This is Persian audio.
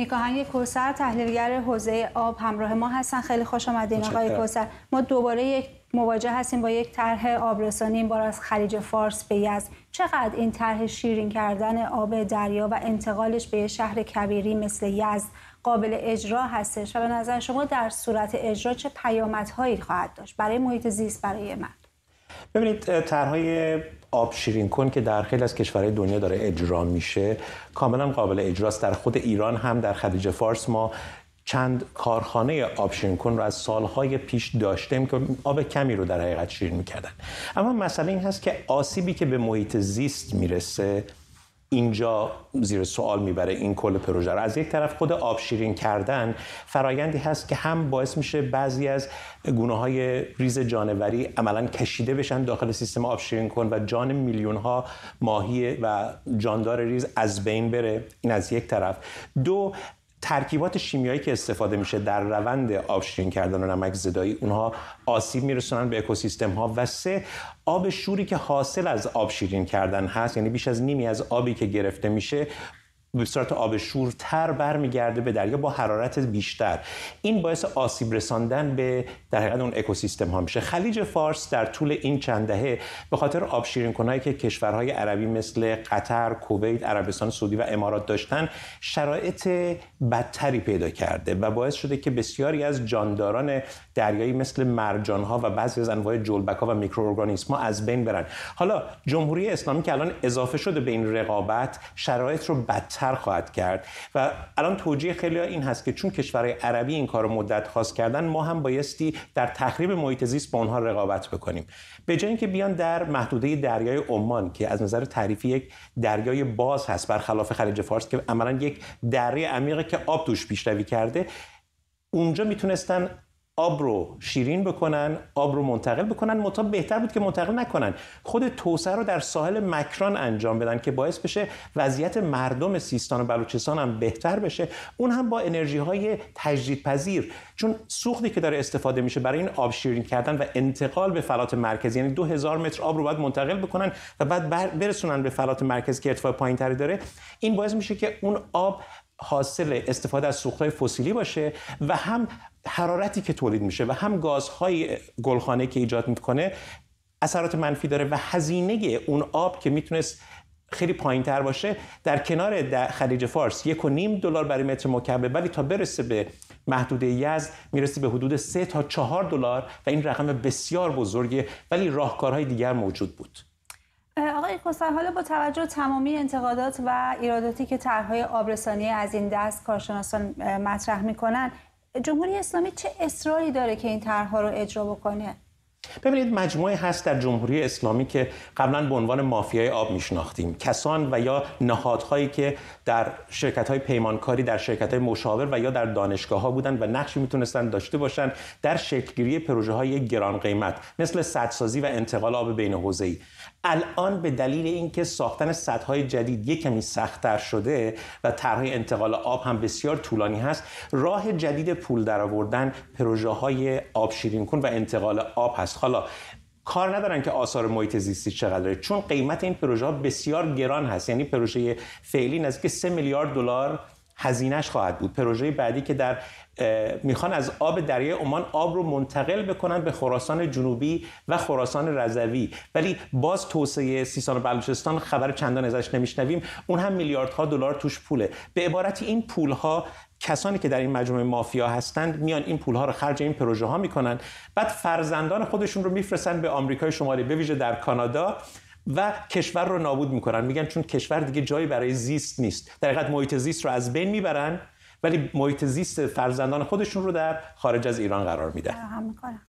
نیکاهنگ کوسر تحلیلگر حوزه آب همراه ما هستن خیلی خوش آمدین آقای کوسر ما دوباره یک مواجه هستیم با یک طرح آبرسانی این بار از خلیج فارس به یزد چقدر این طرح شیرین کردن آب دریا و انتقالش به شهر کبیری مثل یزد قابل اجرا هستش و به نظر شما در صورت اجرا چه پیامدهایی خواهد داشت برای محیط زیست برای من ببینید طرحهای آب شیرین کن که در خیلی از کشورهای دنیا داره اجرا میشه کاملا قابل اجراست در خود ایران هم در خلیج فارس ما چند کارخانه آب شیرین کن رو از سالهای پیش داشتیم که آب کمی رو در حقیقت شیرین میکردن اما مسئله این هست که آسیبی که به محیط زیست میرسه اینجا زیر سوال میبره این کل پروژه رو از یک طرف خود آبشیرین کردن فرایندی هست که هم باعث میشه بعضی از گونه های ریز جانوری عملا کشیده بشن داخل سیستم آبشیرین کن و جان میلیون ها ماهی و جاندار ریز از بین بره این از یک طرف دو ترکیبات شیمیایی که استفاده میشه در روند آبشین کردن و نمک زدایی اونها آسیب میرسونن به اکوسیستم ها و سه آب شوری که حاصل از آب شیرین کردن هست یعنی بیش از نیمی از آبی که گرفته میشه به صورت آب شورتر برمیگرده به دریا با حرارت بیشتر این باعث آسیب رساندن به در حقیقت اون اکوسیستم ها میشه خلیج فارس در طول این چند دهه به خاطر آب شیرین کنایی که کشورهای عربی مثل قطر، کویت، عربستان سعودی و امارات داشتن شرایط بدتری پیدا کرده و باعث شده که بسیاری از جانداران دریایی مثل مرجان ها و بعضی از انواع جلبک ها و میکروارگانیسم ها از بین برن حالا جمهوری اسلامی که الان اضافه شده به این رقابت شرایط رو بدتر تر خواهد کرد و الان توجیه خیلی این هست که چون کشورهای عربی این کار مدت خاص کردن ما هم بایستی در تخریب محیط زیست با اونها رقابت بکنیم به جای اینکه بیان در محدوده دریای عمان که از نظر تعریفی یک دریای باز هست برخلاف خلیج فارس که عملا یک دریای عمیقه که آب توش پیشروی کرده اونجا میتونستن آب رو شیرین بکنن آب رو منتقل بکنن متا بهتر بود که منتقل نکنن خود توسعه رو در ساحل مکران انجام بدن که باعث بشه وضعیت مردم سیستان و بلوچستان هم بهتر بشه اون هم با انرژی های تجدیدپذیر چون سوختی که داره استفاده میشه برای این آب شیرین کردن و انتقال به فلات مرکزی یعنی 2000 متر آب رو باید منتقل بکنن و بعد برسونن به فلات مرکزی که ارتفاع پایینتری داره این باعث میشه که اون آب حاصل استفاده از سوختهای فسیلی باشه و هم حرارتی که تولید میشه و هم گازهای گلخانه که ایجاد میکنه اثرات منفی داره و هزینه اون آب که میتونست خیلی پایین تر باشه در کنار در خلیج فارس یک و نیم دلار برای متر مکعب ولی تا برسه به محدوده یزد میرسه به حدود سه تا چهار دلار و این رقم بسیار بزرگه ولی راهکارهای دیگر موجود بود آقای خسر حالا با توجه تمامی انتقادات و ایراداتی که طرحهای آبرسانی از این دست کارشناسان مطرح میکنن جمهوری اسلامی چه اصراری داره که این طرحها رو اجرا بکنه ببینید مجموعه هست در جمهوری اسلامی که قبلا به عنوان مافیای آب میشناختیم کسان و یا نهادهایی که در شرکت های پیمانکاری در شرکت های مشاور و یا در دانشگاه ها بودند و نقشی میتونستند داشته باشند در شکلگیری پروژه های گران قیمت مثل سدسازی و انتقال آب بین حوزه ای الان به دلیل اینکه ساختن سدهای جدید یک کمی سختتر شده و طرح انتقال آب هم بسیار طولانی هست راه جدید پول درآوردن پروژه های آب شیرین کن و انتقال آب هست هست حالا کار ندارن که آثار محیط زیستی چقدره چون قیمت این پروژه ها بسیار گران هست یعنی پروژه فعلی نزدیک 3 میلیارد دلار هزینهش خواهد بود پروژه بعدی که در میخوان از آب دریای عمان آب رو منتقل بکنن به خراسان جنوبی و خراسان رضوی ولی باز توسعه سیستان و بلوچستان خبر چندان ازش نمیشنویم اون هم میلیاردها دلار توش پوله به عبارت این پولها کسانی که در این مجموعه مافیا هستند میان این پولها رو خرج این پروژه ها میکنن بعد فرزندان خودشون رو میفرستن به آمریکای شمالی به ویژه در کانادا و کشور رو نابود میکنن میگن چون کشور دیگه جایی برای زیست نیست در حقیقت محیط زیست رو از بین میبرن ولی محیط زیست فرزندان خودشون رو در خارج از ایران قرار میدن